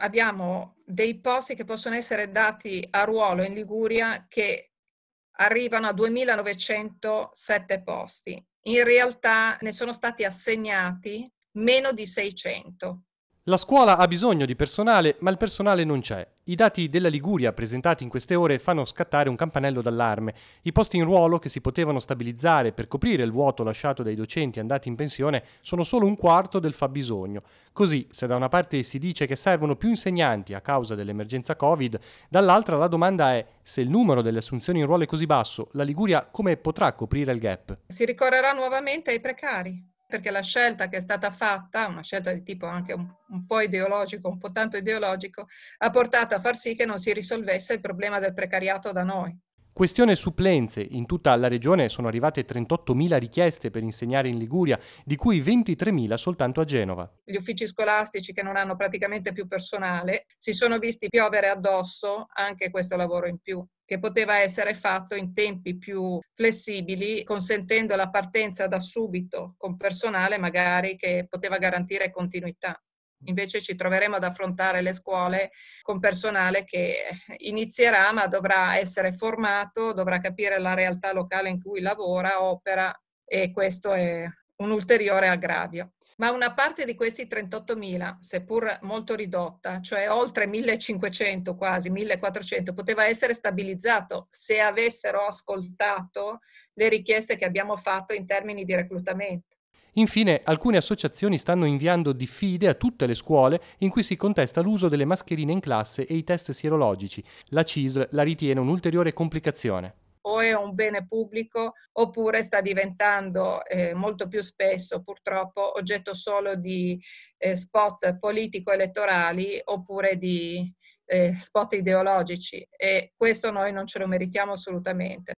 abbiamo dei posti che possono essere dati a ruolo in Liguria che arrivano a 2.907 posti. In realtà ne sono stati assegnati meno di 600. La scuola ha bisogno di personale, ma il personale non c'è. I dati della Liguria presentati in queste ore fanno scattare un campanello d'allarme. I posti in ruolo che si potevano stabilizzare per coprire il vuoto lasciato dai docenti andati in pensione sono solo un quarto del fabbisogno. Così, se da una parte si dice che servono più insegnanti a causa dell'emergenza Covid, dall'altra la domanda è se il numero delle assunzioni in ruolo è così basso, la Liguria come potrà coprire il gap? Si ricorrerà nuovamente ai precari perché la scelta che è stata fatta, una scelta di tipo anche un, un, po' ideologico, un po' tanto ideologico, ha portato a far sì che non si risolvesse il problema del precariato da noi. Questione supplenze. In tutta la regione sono arrivate 38.000 richieste per insegnare in Liguria, di cui 23.000 soltanto a Genova. Gli uffici scolastici che non hanno praticamente più personale si sono visti piovere addosso anche questo lavoro in più che poteva essere fatto in tempi più flessibili, consentendo la partenza da subito con personale magari che poteva garantire continuità. Invece ci troveremo ad affrontare le scuole con personale che inizierà ma dovrà essere formato, dovrà capire la realtà locale in cui lavora, opera e questo è un ulteriore aggravio. Ma una parte di questi 38.000, seppur molto ridotta, cioè oltre 1.500 quasi, 1.400, poteva essere stabilizzato se avessero ascoltato le richieste che abbiamo fatto in termini di reclutamento. Infine, alcune associazioni stanno inviando diffide a tutte le scuole in cui si contesta l'uso delle mascherine in classe e i test sierologici. La CISL la ritiene un'ulteriore complicazione o è un bene pubblico oppure sta diventando eh, molto più spesso purtroppo oggetto solo di eh, spot politico-elettorali oppure di eh, spot ideologici e questo noi non ce lo meritiamo assolutamente.